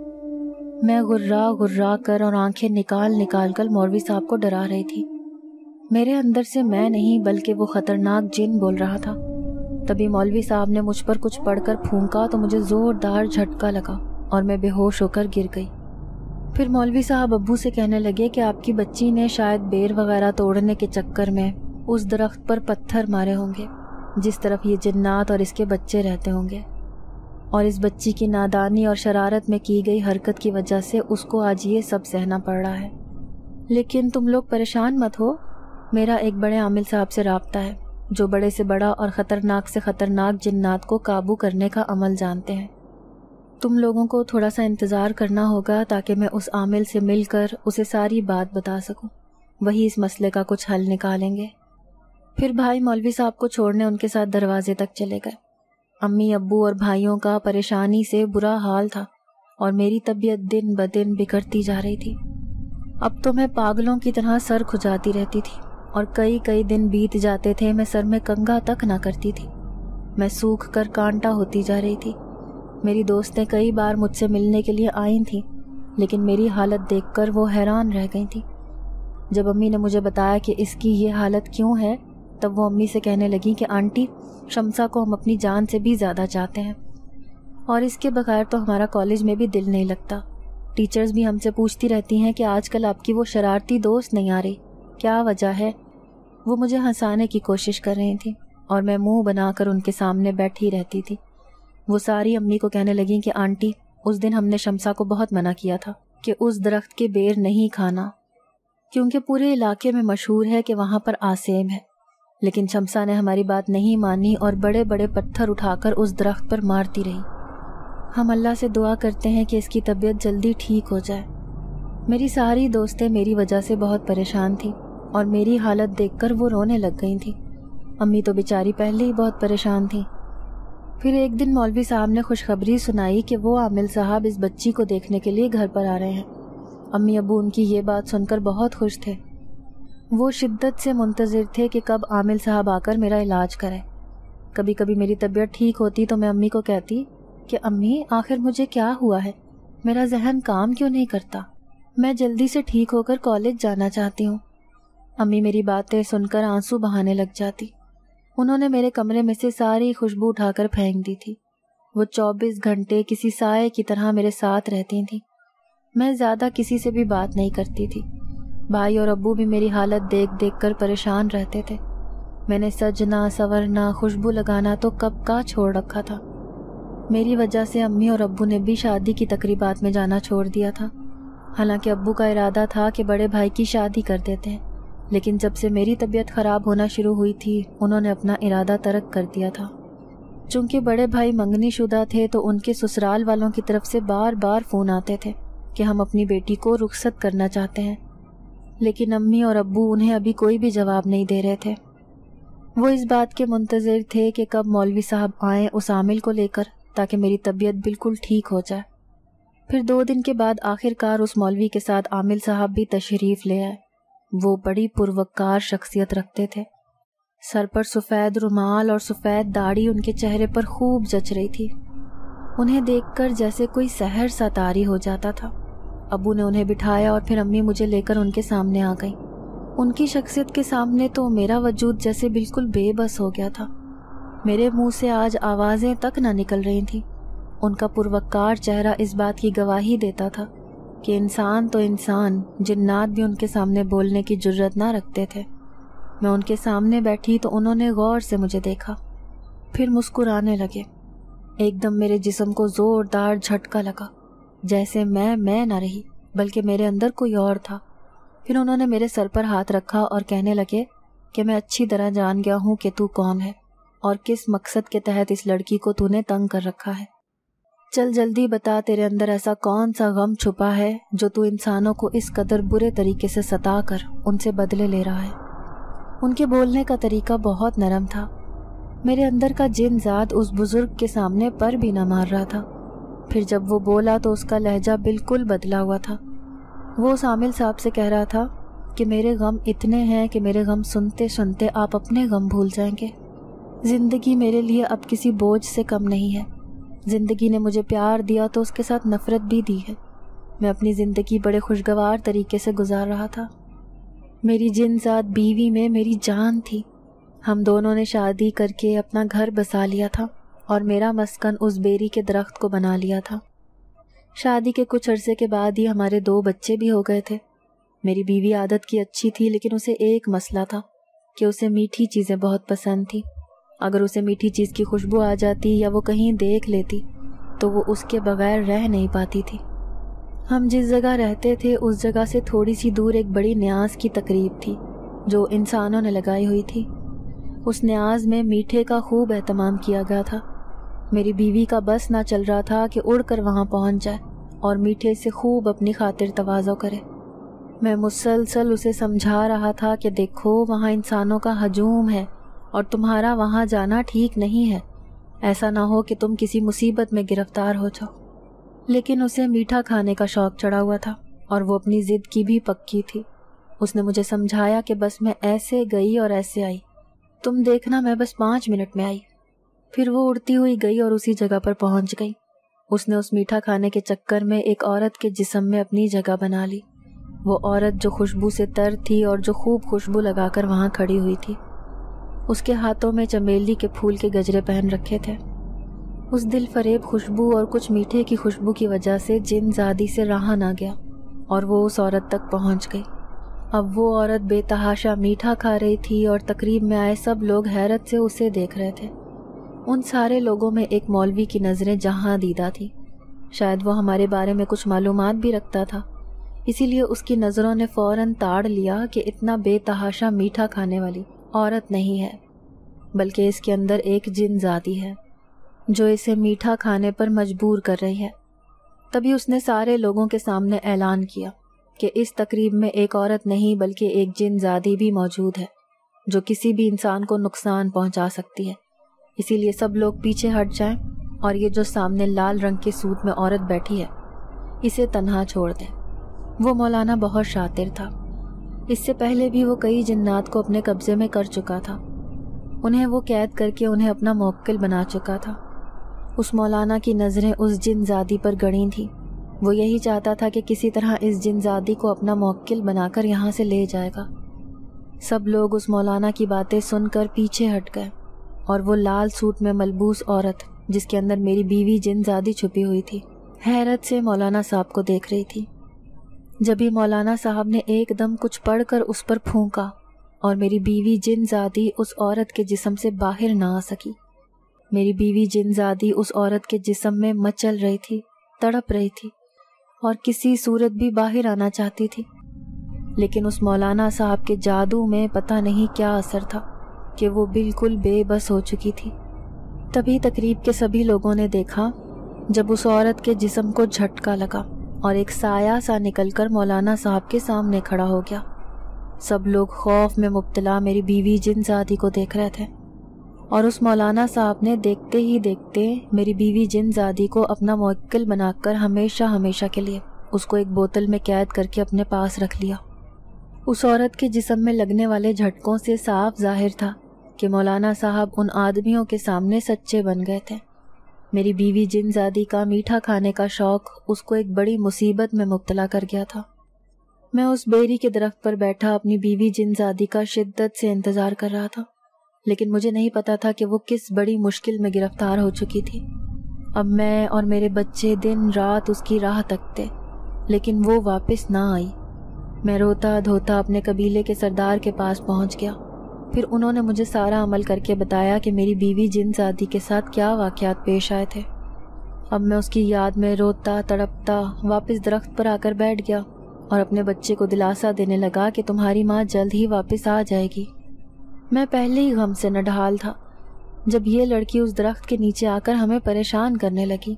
मैं गुर्रा गुर्रा कर और आंखें निकाल निकाल कर मौलवी साहब को डरा रही थी मेरे अंदर से मैं नहीं बल्कि वो ख़तरनाक जिन बोल रहा था तभी मौलवी साहब ने मुझ पर कुछ पढ़कर फूंका तो मुझे ज़ोरदार झटका लगा और मैं बेहोश होकर गिर गई फिर मौलवी साहब अबू से कहने लगे कि आपकी बच्ची ने शायद बेर वगैरह तोड़ने के चक्कर में उस दरख्त पर पत्थर मारे होंगे जिस तरफ ये जन्नात और इसके बच्चे रहते होंगे और इस बच्ची की नादानी और शरारत में की गई हरकत की वजह से उसको आज ये सब सहना पड़ रहा है लेकिन तुम लोग परेशान मत हो मेरा एक बड़े आमिल साहब से रबता है जो बड़े से बड़ा और ख़तरनाक से ख़तरनाक जन्नात को काबू करने का अमल जानते हैं तुम लोगों को थोड़ा सा इंतज़ार करना होगा ताकि मैं उस आमिल से मिलकर उसे सारी बात बता सकूं। वही इस मसले का कुछ हल निकालेंगे फिर भाई मौलवी साहब को छोड़ने उनके साथ दरवाजे तक चले गए अम्मी अब्बू और भाइयों का परेशानी से बुरा हाल था और मेरी तबीयत दिन ब दिन बिगड़ती जा रही थी अब तो मैं पागलों की तरह सर खुजाती रहती थी और कई कई दिन बीत जाते थे मैं सर में कंगा तक ना करती थी मैं सूख कर कांटा होती जा रही थी मेरी दोस्तें कई बार मुझसे मिलने के लिए आई थीं लेकिन मेरी हालत देखकर वो हैरान रह गई थी जब अम्मी ने मुझे बताया कि इसकी ये हालत क्यों है तब वो अम्मी से कहने लगी कि आंटी शमसा को हम अपनी जान से भी ज़्यादा चाहते हैं और इसके बगैर तो हमारा कॉलेज में भी दिल नहीं लगता टीचर्स भी हमसे पूछती रहती हैं कि आजकल आपकी वो शरारती दोस्त नहीं आ रही क्या वजह है वो मुझे हंसाने की कोशिश कर रही थी और मैं मुंह बनाकर उनके सामने बैठी रहती थी वो सारी अम्मी को कहने लगी कि आंटी उस दिन हमने शमसा को बहुत मना किया था कि उस दरख्त के बेर नहीं खाना क्योंकि पूरे इलाके में मशहूर है कि वहाँ पर आसेब है लेकिन शमसा ने हमारी बात नहीं मानी और बड़े बड़े पत्थर उठाकर उस दरख्त पर मारती रही हम अल्लाह से दुआ करते हैं कि इसकी तबीयत जल्दी ठीक हो जाए मेरी सारी दोस्तें मेरी वजह से बहुत परेशान थी और मेरी हालत देखकर वो रोने लग गई थी अम्मी तो बेचारी पहले ही बहुत परेशान थी फिर एक दिन मौलवी साहब ने खुशखबरी सुनाई कि वो आमिल साहब इस बच्ची को देखने के लिए घर पर आ रहे हैं अम्मी अबू उनकी ये बात सुनकर बहुत खुश थे वो शिद्दत से मुंतज़र थे कि कब आमिल साहब आकर मेरा इलाज करें कभी कभी मेरी तबीयत ठीक होती तो मैं अम्मी को कहती कि अम्मी आखिर मुझे क्या हुआ है मेरा जहन काम क्यों नहीं करता मैं जल्दी से ठीक होकर कॉलेज जाना चाहती हूँ अम्मी मेरी बातें सुनकर आंसू बहाने लग जाती उन्होंने मेरे कमरे में से सारी खुशबू उठाकर फेंक दी थी वो चौबीस घंटे किसी साय की तरह मेरे साथ रहती थी मैं ज़्यादा किसी से भी बात नहीं करती थी भाई और अबू भी मेरी हालत देख देख कर परेशान रहते थे मैंने सजना सवरना खुशबू लगाना तो कब का छोड़ रखा था मेरी वजह से अम्मी और अब्बू ने भी शादी की तकरीबात में जाना छोड़ दिया था हालांकि अब्बू का इरादा था कि बड़े भाई की शादी कर देते हैं लेकिन जब से मेरी तबीयत ख़राब होना शुरू हुई थी उन्होंने अपना इरादा तरक कर दिया था चूंकि बड़े भाई मंगनी शुदा थे तो उनके ससुराल वालों की तरफ से बार बार फ़ोन आते थे कि हम अपनी बेटी को रुखसत करना चाहते हैं लेकिन अम्मी और अब्बू उन्हें अभी कोई भी जवाब नहीं दे रहे थे वो इस बात के मुंतज़र थे कि कब मौलवी साहब आए उस आमिल को लेकर ताकि मेरी तबीयत बिल्कुल ठीक हो जाए फिर दो दिन के बाद आखिरकार उस मौलवी के साथ आमिल साहब भी तशरीफ़ ले आए वो बड़ी पुरवकार शख्सियत रखते थे सर पर सफ़ेद रुमाल और सफ़ेद दाढ़ी उनके चेहरे पर खूब जच रही थी उन्हें देखकर जैसे कोई सहर सा तारी हो जाता था अबू ने उन्हें बिठाया और फिर अम्मी मुझे लेकर उनके सामने आ गई उनकी शख्सियत के सामने तो मेरा वजूद जैसे बिल्कुल बेबस हो गया था मेरे मुंह से आज आवाज़ें तक ना निकल रही थी उनका पुरवकार चेहरा इस बात की गवाही देता था कि इंसान तो इंसान जिन्नात भी उनके सामने बोलने की जरूरत ना रखते थे मैं उनके सामने बैठी तो उन्होंने गौर से मुझे देखा फिर मुस्कुराने लगे एकदम मेरे जिसम को ज़ोरदार झटका लगा जैसे मैं मैं ना रही बल्कि मेरे अंदर कोई और था फिर उन्होंने मेरे सर पर हाथ रखा और कहने लगे कि मैं अच्छी तरह जान गया हूँ कि तू कौन है और किस मकसद के तहत इस लड़की को तूने तंग कर रखा है चल जल्दी बता तेरे अंदर ऐसा कौन सा गम छुपा है जो तू इंसानों को इस कदर बुरे तरीके से सता कर उनसे बदले ले रहा है उनके बोलने का तरीका बहुत नरम था मेरे अंदर का जिन जात उस बुजुर्ग के सामने पर भी न मार रहा था फिर जब वो बोला तो उसका लहजा बिल्कुल बदला हुआ था वो शामिल साहब से कह रहा था कि मेरे गम इतने हैं कि मेरे गम सुनते सुनते आप अपने गम भूल जाएंगे ज़िंदगी मेरे लिए अब किसी बोझ से कम नहीं है ज़िंदगी ने मुझे प्यार दिया तो उसके साथ नफ़रत भी दी है मैं अपनी ज़िंदगी बड़े खुशगवार तरीके से गुजार रहा था मेरी जिन जात बीवी में मेरी जान थी हम दोनों ने शादी करके अपना घर बसा लिया था और मेरा मस्कन उस बेरी के दरख्त को बना लिया था शादी के कुछ अरसे के बाद ही हमारे दो बच्चे भी हो गए थे मेरी बीवी आदत की अच्छी थी लेकिन उसे एक मसला था कि उसे मीठी चीज़ें बहुत पसंद थी अगर उसे मीठी चीज़ की खुशबू आ जाती या वो कहीं देख लेती तो वो उसके बगैर रह नहीं पाती थी हम जिस जगह रहते थे उस जगह से थोड़ी सी दूर एक बड़ी न्याज की तकरीब थी जो इंसानों ने लगाई हुई थी उस न्याज में मीठे का खूब अहतमाम किया गया था मेरी बीवी का बस ना चल रहा था कि उड़ कर वहाँ पहुँच जाए और मीठे से खूब अपनी खातिर तोज़ो करे मैं मुसलसल उसे समझा रहा था कि देखो वहाँ इंसानों का हजूम है और तुम्हारा वहाँ जाना ठीक नहीं है ऐसा ना हो कि तुम किसी मुसीबत में गिरफ्तार हो जाओ लेकिन उसे मीठा खाने का शौक़ चढ़ा हुआ था और वो अपनी ज़िद की भी पक्की थी उसने मुझे समझाया कि बस मैं ऐसे गई और ऐसे आई तुम देखना मैं बस पाँच मिनट में आई फिर वो उड़ती हुई गई और उसी जगह पर पहुंच गई उसने उस मीठा खाने के चक्कर में एक औरत के जिसम में अपनी जगह बना ली वो औरत जो खुशबू से तर थी और जो खूब खुशबू लगाकर वहाँ खड़ी हुई थी उसके हाथों में चमेली के फूल के गजरे पहन रखे थे उस दिल फरेब खुशबू और कुछ मीठे की खुशबू की वजह से जिन जादी से रहा ना गया और वो उस औरत तक पहुंच गई अब वो औरत बेतहाशा मीठा खा रही थी और तकरीब में आए सब लोग हैरत से उसे देख रहे थे उन सारे लोगों में एक मौलवी की नज़रें जहाँ दीदा थी शायद वो हमारे बारे में कुछ मालूम भी रखता था इसीलिए उसकी नज़रों ने फौरन ताड़ लिया कि इतना बेतहाशा मीठा खाने वाली औरत नहीं है बल्कि इसके अंदर एक जिन जाती है जो इसे मीठा खाने पर मजबूर कर रही है तभी उसने सारे लोगों के सामने ऐलान किया कि इस तकरीब में एक औरत नहीं बल्कि एक जिन जादी भी मौजूद है जो किसी भी इंसान को नुकसान पहुंचा सकती है इसीलिए सब लोग पीछे हट जाएं और ये जो सामने लाल रंग के सूट में औरत बैठी है इसे तनहा छोड़ दें वो मौलाना बहुत शातिर था इससे पहले भी वो कई जिन्नात को अपने कब्जे में कर चुका था उन्हें वो कैद करके उन्हें अपना मोक्ल बना चुका था उस मौलाना की नज़रें उस जिनजादी पर गड़ी थी वो यही चाहता था कि किसी तरह इस जिनजादी को अपना मोक्ल बनाकर यहाँ से ले जाएगा सब लोग उस मौलाना की बातें सुनकर पीछे हट गए और वो लाल सूट में मलबूस औरत जिसके अंदर मेरी बीवी जिन ज़्यादा छुपी हुई थी हैरत से मौलाना साहब को देख रही थी जब ही मौलाना साहब ने एकदम कुछ पढ़कर उस पर फूंका और मेरी बीवी जिन ज़्यादा उस औरत के जिसम से बाहर ना आ सकी मेरी बीवी जिन ज़्यादा उस औरत के जिसम में मचल रही थी तड़प रही थी और किसी सूरत भी बाहर आना चाहती थी लेकिन उस मौलाना साहब के जादू में पता नहीं क्या असर था कि वो बिल्कुल बेबस हो चुकी थी तभी तकरीब के सभी लोगों ने देखा जब उस औरत के जिसम को झटका लगा और एक साया सा निकलकर मौलाना साहब के सामने खड़ा हो गया सब लोग खौफ में मुबतला मेरी बीवी जिन जादी को देख रहे थे और उस मौलाना साहब ने देखते ही देखते मेरी बीवी जिन जादी को अपना मोक्ल बनाकर हमेशा हमेशा के लिए उसको एक बोतल में कैद करके अपने पास रख लिया उस औरत के जिसम में लगने वाले झटकों से साफ जाहिर था कि मौलाना साहब उन आदमियों के सामने सच्चे बन गए थे मेरी बीवी जिनजादी का मीठा खाने का शौक उसको एक बड़ी मुसीबत में मुब्तला कर गया था मैं उस बेरी के दरख्त पर बैठा अपनी बीवी जिनजादी का शिद्दत से इंतजार कर रहा था लेकिन मुझे नहीं पता था कि वो किस बड़ी मुश्किल में गिरफ्तार हो चुकी थी अब मैं और मेरे बच्चे दिन रात उसकी राह तकते लेकिन वो वापस ना आई मैं रोता धोता अपने कबीले के सरदार के पास पहुंच गया फिर उन्होंने मुझे सारा अमल करके बताया कि मेरी बीवी जिन जाती के साथ क्या वाक़ात पेश आए थे अब मैं उसकी याद में रोता तड़पता वापस दरख्त पर आकर बैठ गया और अपने बच्चे को दिलासा देने लगा कि तुम्हारी माँ जल्द ही वापस आ जाएगी मैं पहले ही गम से नढ़ाल था जब यह लड़की उस दरख्त के नीचे आकर हमें परेशान करने लगी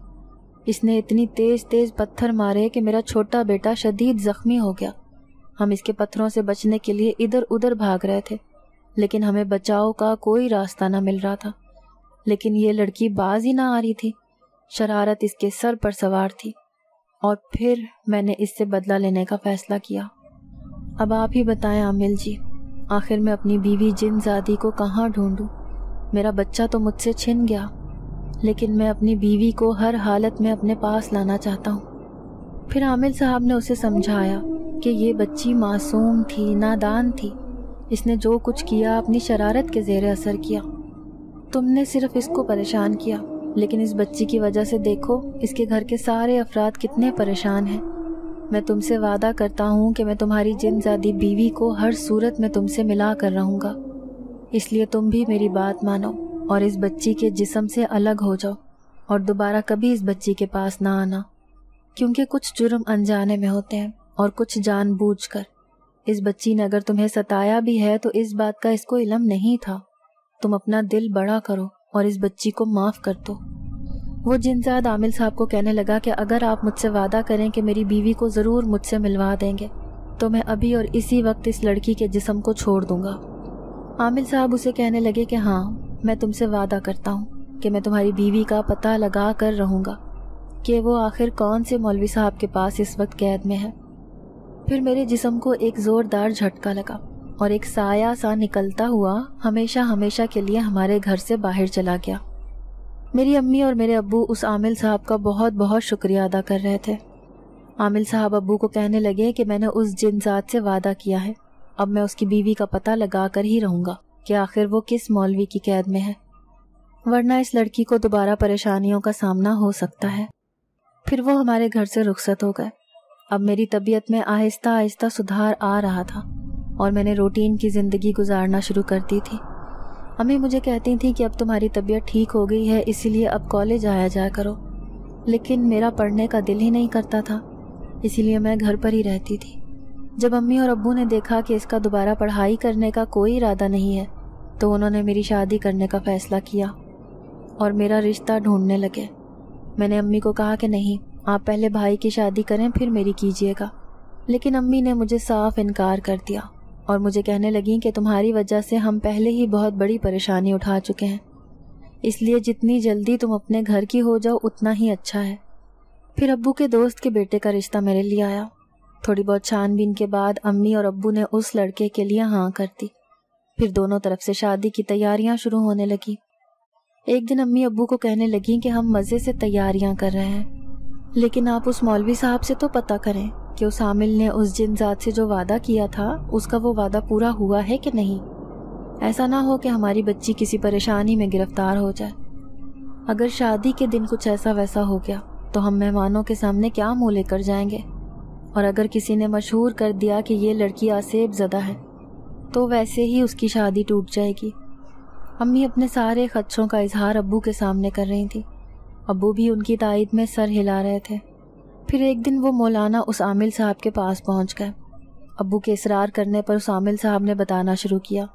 इसने इतनी तेज़ तेज़ पत्थर मारे कि मेरा छोटा बेटा शदीद ज़ख्मी हो गया हम इसके पत्थरों से बचने के लिए इधर उधर भाग रहे थे लेकिन हमें बचाव का कोई रास्ता ना मिल रहा था लेकिन ये लड़की बाज ही ना आ रही थी शरारत इसके सर पर सवार थी और फिर मैंने इससे बदला लेने का फैसला किया अब आप ही बताएं आमिल जी आखिर मैं अपनी बीवी जिन जादी को कहाँ ढूंढूं? मेरा बच्चा तो मुझसे छिन गया लेकिन मैं अपनी बीवी को हर हालत में अपने पास लाना चाहता हूँ फिर आमिल साहब ने उसे समझाया कि ये बच्ची मासूम थी नादान थी इसने जो कुछ किया अपनी शरारत के जेर असर किया तुमने सिर्फ इसको परेशान किया लेकिन इस बच्ची की वजह से देखो इसके घर के सारे अफराद कितने परेशान हैं मैं तुमसे वादा करता हूँ कि मैं तुम्हारी जिनजादी बीवी को हर सूरत में तुमसे मिला कर रहूँगा इसलिए तुम भी मेरी बात मानो और इस बच्ची के जिसम से अलग हो जाओ और दोबारा कभी इस बच्ची के पास ना आना क्योंकि कुछ जुर्म अनजाने में होते हैं और कुछ जानबूझकर इस बच्ची ने अगर तुम्हें सताया भी है तो इस बात का इसको इलम नहीं था तुम अपना दिल बड़ा करो और इस बच्ची को माफ़ कर दो वो जिनजाद आमिल साहब को कहने लगा कि अगर आप मुझसे वादा करें कि मेरी बीवी को ज़रूर मुझसे मिलवा देंगे तो मैं अभी और इसी वक्त इस लड़की के जिसम को छोड़ दूंगा आमिल साहब उसे कहने लगे कि हाँ मैं तुमसे वादा करता हूँ कि मैं तुम्हारी बीवी का पता लगा कर रहूँगा कि वो आखिर कौन से मौलवी साहब के पास इस वक्त कैद में है फिर मेरे जिसम को एक ज़ोरदार झटका लगा और एक साया सा निकलता हुआ हमेशा हमेशा के लिए हमारे घर से बाहर चला गया मेरी अम्मी और मेरे अब्बू उस आमिल साहब का बहुत बहुत शुक्रिया अदा कर रहे थे आमिल साहब अब्बू को कहने लगे कि मैंने उस जिनजात से वादा किया है अब मैं उसकी बीवी का पता लगा कर ही रहूँगा कि आखिर वो किस मौलवी की कैद में है वरना इस लड़की को दोबारा परेशानियों का सामना हो सकता है फिर वो हमारे घर से रुखसत हो गए अब मेरी तबीयत में आहिस्ता आहिस्ता सुधार आ रहा था और मैंने रूटीन की ज़िंदगी गुजारना शुरू कर दी थी अम्मी मुझे कहती थी कि अब तुम्हारी तबीयत ठीक हो गई है इसीलिए अब कॉलेज आया जाया करो लेकिन मेरा पढ़ने का दिल ही नहीं करता था इसीलिए मैं घर पर ही रहती थी जब अम्मी और अब्बू ने देखा कि इसका दोबारा पढ़ाई करने का कोई इरादा नहीं है तो उन्होंने मेरी शादी करने का फ़ैसला किया और मेरा रिश्ता ढूंढने लगे मैंने अम्मी को कहा कि नहीं आप पहले भाई की शादी करें फिर मेरी कीजिएगा लेकिन अम्मी ने मुझे साफ इनकार कर दिया और मुझे कहने लगी कि तुम्हारी वजह से हम पहले ही बहुत बड़ी परेशानी उठा चुके हैं इसलिए जितनी जल्दी तुम अपने घर की हो जाओ उतना ही अच्छा है फिर अब्बू के दोस्त के बेटे का रिश्ता मेरे लिए आया थोड़ी बहुत छानबीन के बाद अम्मी और अब्बू ने उस लड़के के लिए हाँ कर दी फिर दोनों तरफ से शादी की तैयारियां शुरू होने लगी एक दिन अम्मी अब्बू को कहने लगी कि हम मज़े से तैयारियां कर रहे हैं लेकिन आप उस मौलवी साहब से तो पता करें कि उस आमिल ने उस जिन जात से जो वादा किया था उसका वो वादा पूरा हुआ है कि नहीं ऐसा ना हो कि हमारी बच्ची किसी परेशानी में गिरफ्तार हो जाए अगर शादी के दिन कुछ ऐसा वैसा हो गया तो हम मेहमानों के सामने क्या मुँह लेकर जाएंगे और अगर किसी ने मशहूर कर दिया कि ये लड़की आसेब ज़दा है तो वैसे ही उसकी शादी टूट जाएगी अम्मी अपने सारे खदशों का इजहार अबू के सामने कर रही थी अबू भी उनकी तायद में सर हिला रहे थे फिर एक दिन वो मौलाना उस आमिल साहब के पास पहुंच गए अबू के इसरार करने पर उस आमिल साहब ने बताना शुरू किया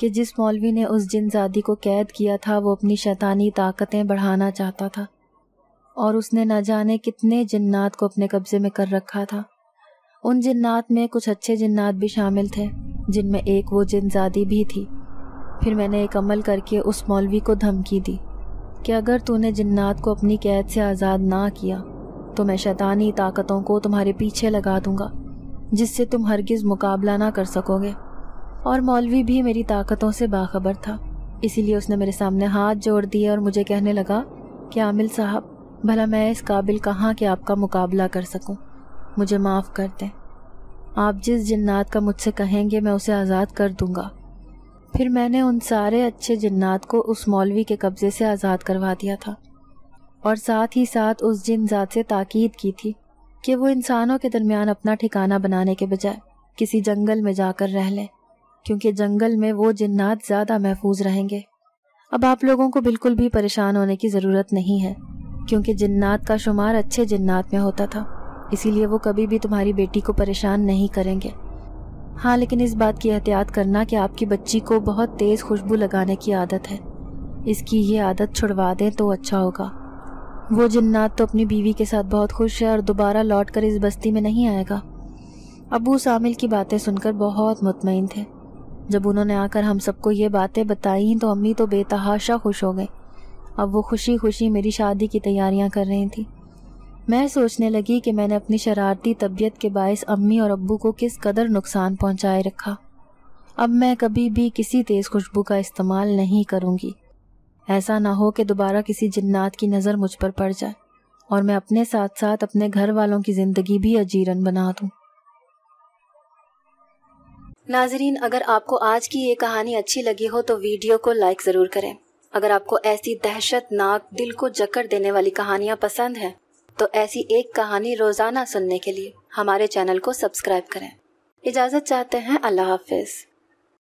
कि जिस मौलवी ने उस जिनजादी को कैद किया था वो अपनी शैतानी ताकतें बढ़ाना चाहता था और उसने न जाने कितने जिन्नात को अपने कब्जे में कर रखा था उन जिन्नात में कुछ अच्छे जिन्नात भी शामिल थे जिनमें एक वो जिनजादी भी थी फिर मैंने एक अमल करके उस मौलवी को धमकी दी कि अगर तूने जिन्नात को अपनी कैद से आज़ाद ना किया तो मैं शैतानी ताकतों को तुम्हारे पीछे लगा दूंगा जिससे तुम हरगिज़ मुकाबला ना कर सकोगे और मौलवी भी मेरी ताकतों से बाखबर था इसीलिए उसने मेरे सामने हाथ जोड़ दिए और मुझे कहने लगा कि आमिल साहब भला मैं इस काबिल कहाँ कि आपका मुकाबला कर सकूँ मुझे माफ़ कर दें आप जिस जिन्नात का मुझसे कहेंगे मैं उसे आज़ाद कर दूंगा फिर मैंने उन सारे अच्छे जन्नात को उस मौलवी के कब्ज़े से आज़ाद करवा दिया था और साथ ही साथ उस जिन जात से ताकीद की थी कि वो इंसानों के दरमियान अपना ठिकाना बनाने के बजाय किसी जंगल में जाकर रह लें क्योंकि जंगल में वो जिन्नात ज़्यादा महफूज रहेंगे अब आप लोगों को बिल्कुल भी परेशान होने की ज़रूरत नहीं है क्योंकि जिन्नात का शुमार अच्छे जिन्नात में होता था इसीलिए वो कभी भी तुम्हारी बेटी को परेशान नहीं करेंगे हाँ लेकिन इस बात की एहतियात करना कि आपकी बच्ची को बहुत तेज़ खुशबू लगाने की आदत है इसकी ये आदत छुड़वा दें तो अच्छा होगा वो जन्नात तो अपनी बीवी के साथ बहुत खुश है और दोबारा लौट कर इस बस्ती में नहीं आएगा अबू शामिल की बातें सुनकर बहुत मुतमिन थे जब उन्होंने आकर हम सबको ये बातें बताई तो अम्मी तो बेतहाशा खुश हो गई अब वो खुशी खुशी मेरी शादी की तैयारियां कर रही थी मैं सोचने लगी कि मैंने अपनी शरारती तबीयत के बायस अम्मी और अब्बू को किस कदर नुकसान पहुंचाए रखा अब मैं कभी भी किसी तेज़ खुशबू का इस्तेमाल नहीं करूंगी ऐसा ना हो कि दोबारा किसी जिन्नात की नज़र मुझ पर पड़ जाए और मैं अपने साथ साथ अपने घर वालों की ज़िंदगी भी अजीरन बना दू नाजरीन अगर आपको आज की ये कहानी अच्छी लगी हो तो वीडियो को लाइक ज़रूर करें अगर आपको ऐसी दहशतनाक दिल को जकड़ देने वाली कहानियाँ पसंद हैं तो ऐसी एक कहानी रोज़ाना सुनने के लिए हमारे चैनल को सब्सक्राइब करें इजाज़त चाहते हैं अल्लाह हाफिज़